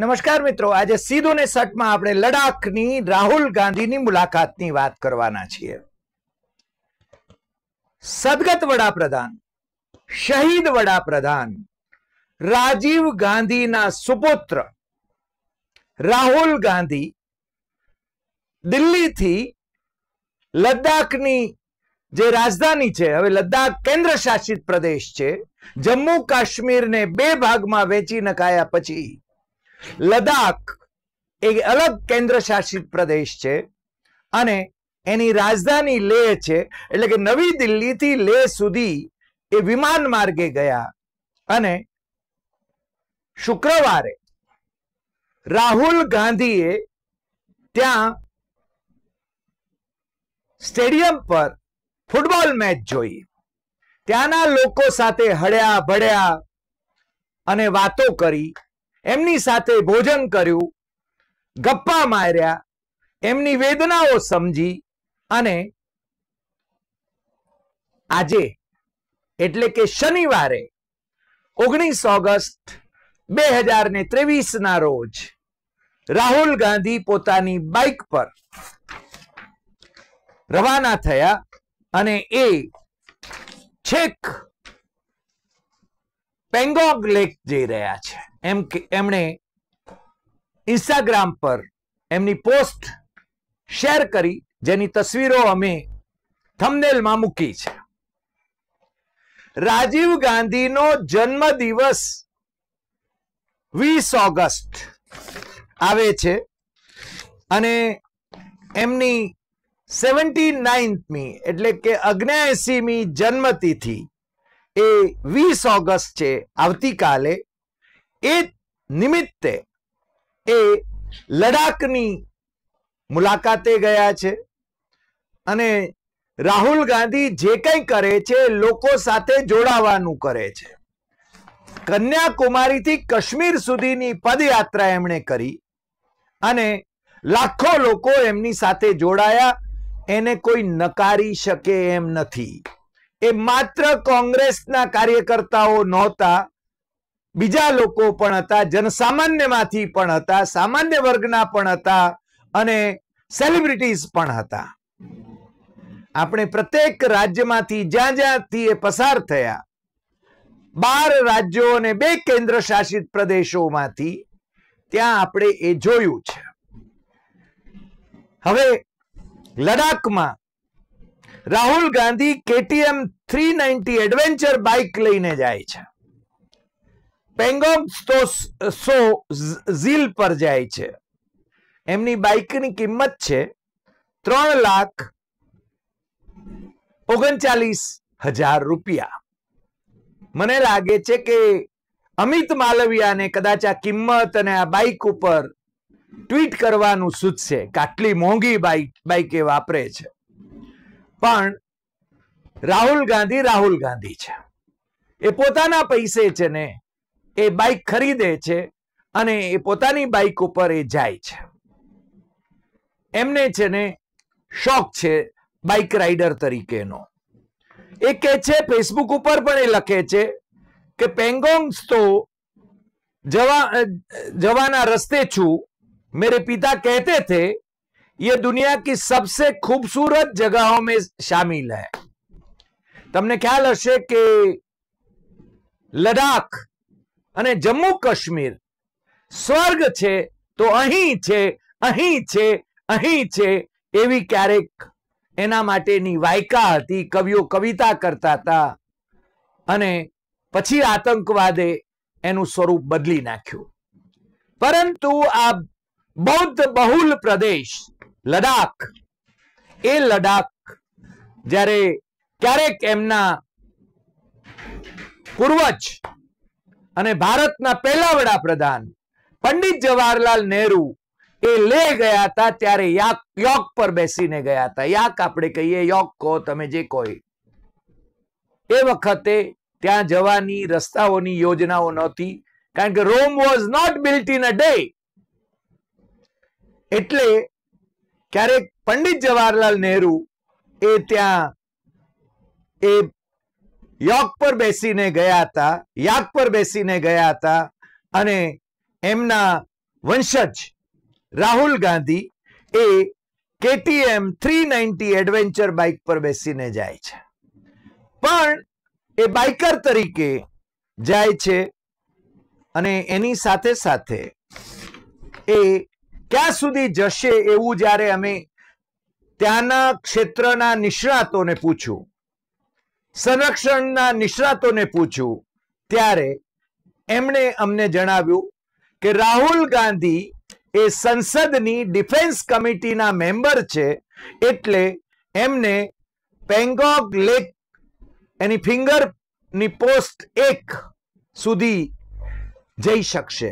નમસ્કાર મિત્રો આજે સીધું ને સટમાં આપણે લડાખની રાહુલ ગાંધીની મુલાકાતની વાત કરવાના છીએ સદગત વડાપ્રધાન શહીદ વડાપ્રધાન રાજીવ ગાંધીના સુપુત્ર રાહુલ ગાંધી દિલ્હીથી લદ્દાખની જે રાજધાની છે હવે લદ્દાખ કેન્દ્ર શાસિત પ્રદેશ છે જમ્મુ કાશ્મીરને બે ભાગમાં વેચી નકાયા પછી લદાખ એક અલગ કેન્દ્ર શાસિત પ્રદેશ છે અને એની રાજધાની લેહ છે એટલે કે નવી દિલ્હીથી લેહ સુધી એ વિમાન માર્ગે ગયા અને શુક્રવારે રાહુલ ગાંધીએ ત્યાં સ્ટેડિયમ પર ફૂટબોલ મેચ જોઈ ત્યાંના લોકો સાથે હળ્યા ભળ્યા અને વાતો કરી એમની સાથે ભોજન કર્યું ગપ્પા માર્યા એમની વેદનાઓ સમજી અને આજે એટલે કે શનિવારે ઓગણીસ ઓગસ્ટ બે હજાર ને ત્રેવીસના રોજ રાહુલ ગાંધી પોતાની બાઇક પર રવાના થયા અને એ છેક પેંગોંગ લેક જઈ રહ્યા છે એમ એમણે ઇન્સ્ટાગ્રામ પર એમની પોસ્ટ શેર કરી જેની તસવીરો અમે થમનેલમાં મૂકી છે રાજીવ ગાંધીનો જન્મ દિવસ વીસ ઓગસ્ટ આવે છે અને એમની સેવન્ટી નાઇન્થમી એટલે કે અગ્નેસીમી જન્મતિથિ એ વીસ ઓગસ્ટ છે આવતીકાલે એ નિમિત્તે એ લડાકની મુલાકાતે ગયા છે અને રાહુલ ગાંધી જે કંઈ કરે છે લોકો સાથે જોડાવાનું કરે છે કન્યાકુમારીથી કાશ્મીર સુધીની પદયાત્રા એમણે કરી અને લાખો લોકો એમની સાથે જોડાયા એને કોઈ નકારી શકે એમ નથી એ માત્ર કોંગ્રેસના કાર્યકર્તાઓ નહોતા બીજા લોકો પણ હતા જનસામાન્યમાંથી પણ હતા સામાન્ય વર્ગના પણ હતા અને સેલિબ્રિટીઝ પણ હતા આપણે પ્રત્યેક રાજ્યમાંથી જ્યાં જ્યાંથી એ પસાર થયા બાર રાજ્યો અને બે કેન્દ્ર શાસિત પ્રદેશોમાંથી ત્યાં આપણે એ જોયું છે હવે લડાકમાં Rahul Gandhi KTM three ninety adventure bike લઈને જાય છે પેંગોંગ સો ઝીલ પર જાય છે એમની બાઇકની કિંમત છે ત્રણ લાખ ઓગણચાલીસ હજાર રૂપિયા મને લાગે છે કે અમિત માલવિયાને કદાચ આ કિંમત અને આ બાઇક ઉપર ટ્વીટ કરવાનું સૂચશે કે આટલી મોંઘી બાઇક બાઇકે વાપરે છે પણ રાહુલ ગાંધી રાહુલ ગાંધી છે એ પોતાના પૈસે છે ને એ બાઇક ખરીદે છે અને એ પોતાની બાઇક ઉપર એ જાય છે એમને છે ને શોખ છે બાઇક રાઇડર તરીકેનો એ કહે છે ફેસબુક ઉપર પણ એ લખે છે કે પેંગોંગ તો જવા જવાના રસ્તે છું મેરે પિતા કહેતે થે यह दुनिया की सबसे खूबसूरत जगहों में शामिल है तुमने ख्याल હશે કે Ladakh અને Jammu Kashmir સ્વર્ગ છે તો અહી છે અહી છે અહી છે એવી ક્યારેક એના માટેની વાયકા હતી કવયો કવિતા કરતાતા અને પછી આતંકવાદે એનું સ્વરૂપ બદલી નાખ્યું પરંતુ આ બૌદ્ધ બહુલ pradesh લડાખ એ લડાખ જ્યારે ક્યારેક એમના પૂર્વજ અને ભારતના પહેલા વડાપ્રધાન પંડિત જવાહરલાલ નહેરુ એ લે ગયા હતા ત્યારે યાક યોક પર બેસીને ગયા હતા યાક આપણે કહીએ યોક કહો તમે જે કહો એ વખતે ત્યાં જવાની રસ્તાઓની યોજનાઓ નહોતી કારણ કે Rome was not built in a day એટલે ક્યારેક પંડિત જવાહરલાલ નહેરુ એ ત્યાં એ યોગ પર બેસીને ગયા હતા યાગ પર બેસીને ગયા હતા અને એમના વંશજ રાહુલ ગાંધી એ KTM three ninety adventure bike પર બેસીને જાય છે પણ એ બાઇકર તરીકે જાય છે અને એની સાથે સાથે એ ક્યાં સુધી જશે એવું જ્યારે અમે ત્યાંના ક્ષેત્રના નિષ્ણાતોને પૂછ્યું સંરક્ષણના નિષ્ણાતોને પૂછ્યું ત્યારે એમણે અમને જણાવ્યું કે રાહુલ ગાંધી એ સંસદની ડિફેન્સ કમિટીના મેમ્બર છે એટલે એમને પેંગોંગ લેક એની ફિંગરની પોસ્ટ એક સુધી જઈ શકશે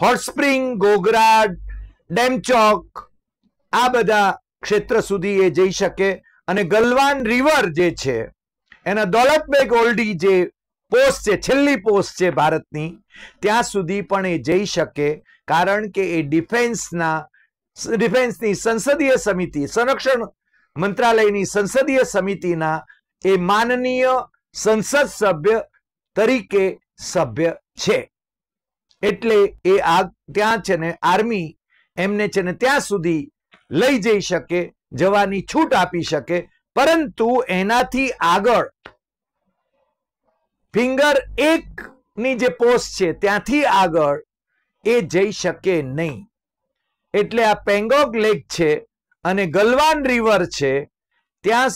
હોટસ્પ્રિંગ ગોગરાડ ડેમચોક આ બધા ક્ષેત્ર સુધી એ જઈ શકે અને ગલવાન રિવર જે છે એના દોલતબેગ ઓલ્ડી જે પોસ્ટ છે છેલ્લી પોસ્ટ છે ભારતની ત્યાં સુધી પણ એ જઈ શકે કારણ કે એ ડિફેન્સના ડિફેન્સની સંસદીય સમિતિ સંરક્ષણ મંત્રાલયની સંસદીય સમિતિના એ માનનીય સંસદ સભ્ય તરીકે સભ્ય છે એટલે એ આ ત્યાં છે ને આર્મી એમને છે ને ત્યાં સુધી લઈ જઈ શકે જવાની છૂટ આપી શકે પરંતુ એનાથી આગળ ફિંગર એક ની જે પોસ્ટ છે ત્યાંથી આગળ એ જઈ શકે નહીં એટલે આ પેંગોગ લેક છે અને ગલવાન રિવર છે ત્યાં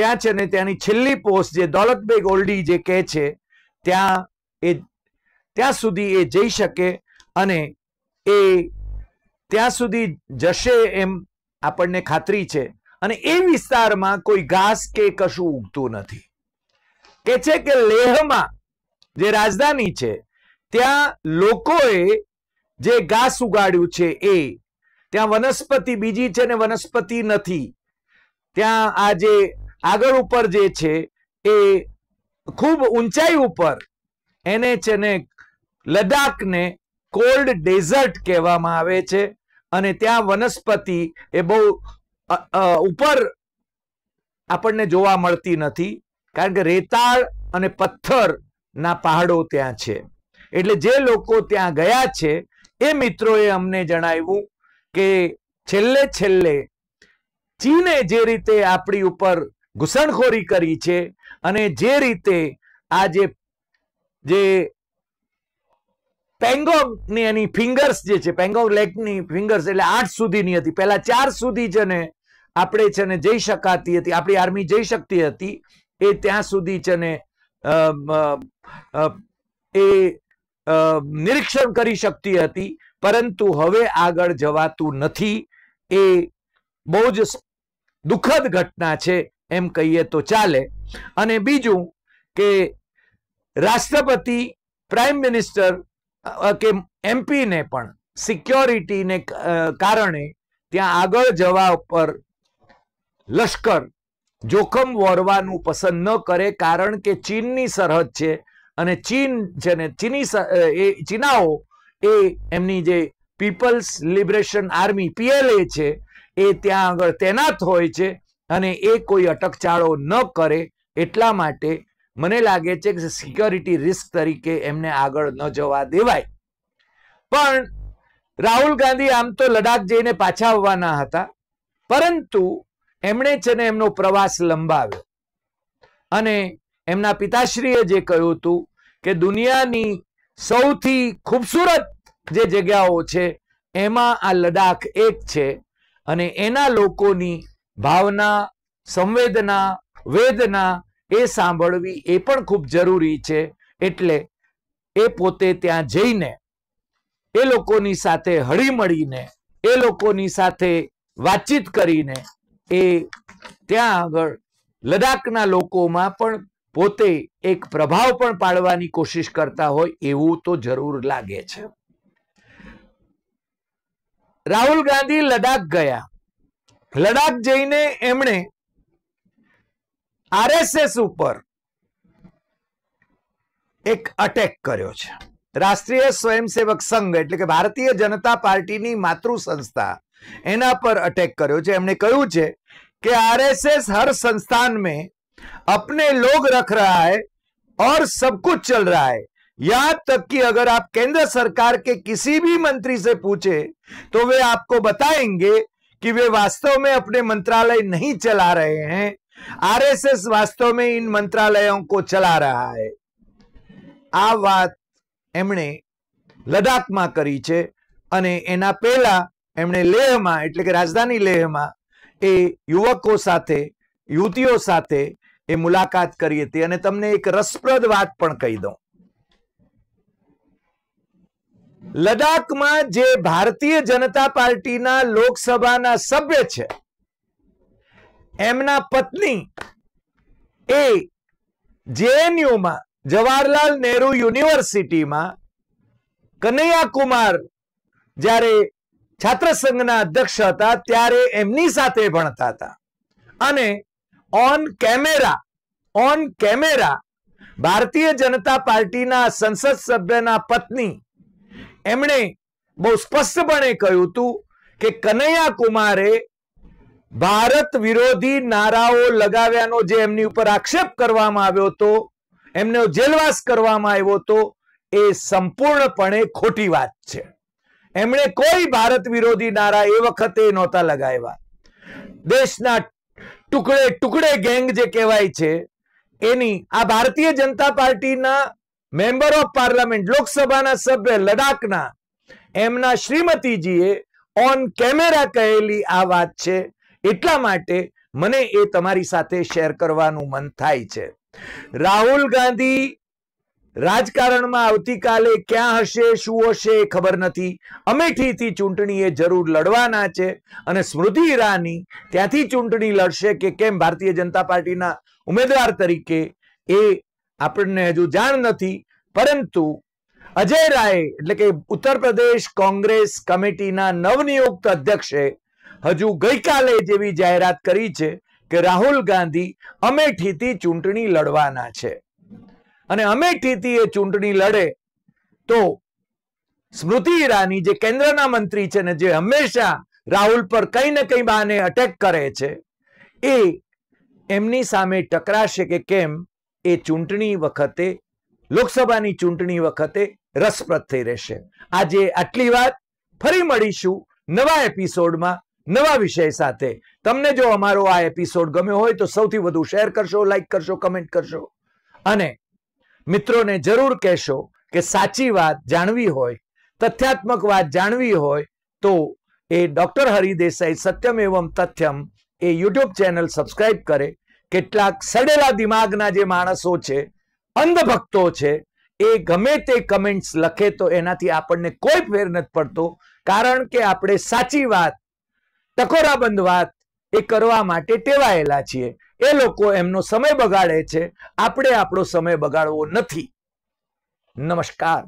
ત્યાં છે ને ત્યાંની છેલ્લી પોસ્ટ જે દોલતબેગ ઓલ્ડી જે કહે છે ત્યાં એ ત્યાં સુધી એ જઈ શકે અને એ ત્યાં સુધી જશે એમ આપણને ખાતરી છે અને એ વિસ્તારમાં કોઈ ઘાસ કે કશું ઉગતું નથી કે છે કે લેહમાં જે રાજધાની છે ત્યાં લોકોએ જે ઘાસ ઉગાડ્યું છે એ ત્યાં વનસ્પતિ બીજી છે ને વનસ્પતિ નથી ત્યાં આ જે આગળ ઉપર જે છે એ ખૂબ ઊંચાઈ ઉપર એને છે ને લદ્દાખને કોલ્ડ ડેઝર્ટ કહેવામાં આવે છે અને ત્યાં વનસ્પતિ એ બહુ ઉપર આપણને જોવા મળતી નથી કારણ કે રેતાળ અને પથ્થરના પહાડો ત્યાં છે એટલે જે લોકો ત્યાં ગયા છે એ મિત્રોએ અમને જણાવ્યું કે છેલ્લે છેલ્લે ચીને જે રીતે આપણી ઉપર ઘૂસણખોરી કરી છે અને જે રીતે આ જે પેંગોંગની એની ફિંગર્સ જે છે પેંગોંગ લેકની ફિંગર્સ એટલે આઠ સુધીની હતી પહેલા ચાર સુધી છે ને આપણે છે ને જઈ શકાતી હતી આપણી આર્મી જઈ શકતી હતી એ ત્યાં સુધી છે ને એ નિરીક્ષણ કરી શકતી હતી પરંતુ હવે આગળ જવાતું નથી એ બહુ જ દુઃખદ ઘટના છે એમ કહીએ તો ચાલે અને બીજું કે રાષ્ટ્રપતિ પ્રાઇમ મિનિસ્ટર કે એમપીને પણ સિક્યોરિટીને કારણે ત્યાં આગળ જવા ઉપર લશ્કર જોખમ વોરવાનું પસંદ ન કરે કારણ કે ચીનની સરહદ છે અને ચીન છે ને ચીની એ ચીનાઓ એ એમની જે પીપલ્સ લિબરેશન આર્મી પીએલએ છે એ ત્યાં આગળ તૈનાત હોય છે અને એ કોઈ અટકચાળો ન કરે એટલા માટે મને લાગે છે કે સિક્યોરિટી રિસ્ક તરીકે એમને આગળ ન જવા દેવાય પણ રાહુલ ગાંધી આમ તો લડાખ જઈને પાછા આવવાના હતા પરંતુ એમણે છે ને એમનો પ્રવાસ લંબાવ્યો અને એમના પિતાશ્રીએ જે કહ્યું હતું કે દુનિયાની સૌથી ખૂબસૂરત જે જગ્યાઓ છે એમાં આ લડાખ એક છે અને એના લોકોની ભાવના સંવેદના વેદના એ સાંભળવી એ પણ ખૂબ જરૂરી છે એટલે એ પોતે ત્યાં જઈને એ લોકોની સાથે હળીમળીને એ લોકોની સાથે વાતચીત કરીને એ ત્યાં આગળ લડાખના લોકોમાં પણ પોતે એક પ્રભાવ પણ પાડવાની કોશિશ કરતા હોય એવું તો જરૂર લાગે છે રાહુલ ગાંધી લદાખ ગયા લડાખ જઈને એમણે आरएसएस ऊपर एक अटैक करो राष्ट्रीय स्वयंसेवक संघ एट એટલે भारतीय जनता पार्टी પાર્ટીની संस्था एना पर अटैक करो કર્યો છે એમણે हर संस्थान में अपने लोग रख रहा है और सब कुछ चल रहा है यहां तक कि अगर आप केंद्र सरकार के किसी भी मंत्री से पूछे तो वे आपको बताएंगे कि वे वास्तव में अपने मंत्रालय नहीं चला रहे हैं आरएसएस वास्तव में इन मंत्रालयों को चला रहा है આ વાત એમણે લદ્દાખમાં કરી છે અને એના પહેલા એમણે લેહમાં એટલે કે રાજધાની લેહમાં એ યુવકો સાથે યુવતીઓ સાથે એ મુલાકાત કરી હતી અને તમને એક રસપ્રદ વાત પણ કહી દઉં લદ્દાખમાં જે ભારતીય જનતા પાર્ટીના લોકસભાના સભ્ય છે એમના પત્ની એ જેએનયુમાં જવાહરલાલ નેહરુ યુનિવર્સિટીમાં કનૈયા કુમાર જ્યારે છાત્ર સંઘના અધ્યક્ષ હતા ત્યારે એમની સાથે ભણતા હતા અને ઓન કેમેરા ઓન કેમેરા ભારતીય જનતા પાર્ટીના સંસદ સભ્યના પત્ની એમણે બહુ સ્પષ્ટપણે કહ્યું હતું કે કનૈયા કુમારે ભારત વિરોધી નારાઓ લગાવ્યાનો જે એમની ઉપર આક્ષેપ કરવામાં આવ્યો હતો એમનો જેલવાસ કરવામાં આવ્યો હતો એ સંપૂર્ણપણે ખોટી વાત છે એમણે કોઈ ભારત વિરોધી નારા એ વખતે નહોતા લગાવ્યા દેશના ટુકડે ટુકડે ગેંગ જે કહેવાય છે એની આ ભારતીય જનતા પાર્ટીના મેમ્બર ઓફ પાર્લામેન્ટ લોકસભાના સભ્ય લડાકના એમના શ્રીમતીજીએ ઓન કેમેરા કહેલી આ વાત છે એટલા માટે મને એ તમારી સાથે શેર કરવાનું મન થાય છે રાહુલ ગાંધી રાજકારણમાં આવતીકાલે ક્યાં હશે શું હશે એ ખબર નથી અમેઠીથી ચૂંટણી એ જરૂર લડવાના છે અને સ્મૃતિ ઈરાની ત્યાંથી ચૂંટણી લડશે કે કેમ ભારતીય જનતા પાર્ટીના ઉમેદવાર તરીકે એ આપણને હજુ જાણ નથી પરંતુ અજય રાય એટલે કે ઉત્તર પ્રદેશ કોંગ્રેસ કમિટીના નવનિયુક્ત અધ્યક્ષે હજુ ગઈકાલે જેવી જાહેરાત કરી છે કે રાહુલ ગાંધી અમેઠીથી ચૂંટણી લડવાના છે અને અમેઠીથી એ ચૂંટણી લડે તો સ્મૃતિ ઈરાની જે કેન્દ્રના મંત્રી છે ને જે હંમેશા રાહુલ પર કંઈ ને કંઈ બહાને અટેક કરે છે એ એમની સામે ટકરાશે કે કેમ એ ચૂંટણી વખતે લોકસભાની ચૂંટણી વખતે રસપ્રદ થઈ રહેશે આજે આટલી વાત ફરી મળીશું નવા એપિસોડમાં નવા વિષય સાથે તમને જો અમારો આ એપિસોડ ગમ્યો હોય તો સૌથી વધુ શેર કરશો લાઈક કરશો કમેન્ટ કરશો અને મિત્રોને જરૂર કહેશો કે સાચી વાત જાણવી હોય તથ્યાત્મક વાત જાણવી હોય તો એ ડોક્ટર હરિદેસાઈ સત્યમ એવમ તથ્યમ એ યુટ્યુબ ચેનલ સબસ્ક્રાઇબ કરે કેટલાક સડેલા દિમાગના જે માણસો છે અંધભક્તો છે એ ગમે તે કમેન્ટ્સ લખે તો એનાથી આપણને કોઈ ફેર નથી પડતો કારણ કે આપણે સાચી વાત ટકોરાબંધ વાત એ કરવા માટે ટેવાયેલા છીએ એ લોકો એમનો સમય બગાડે છે આપણે આપણો સમય બગાડવો નથી નમસ્કાર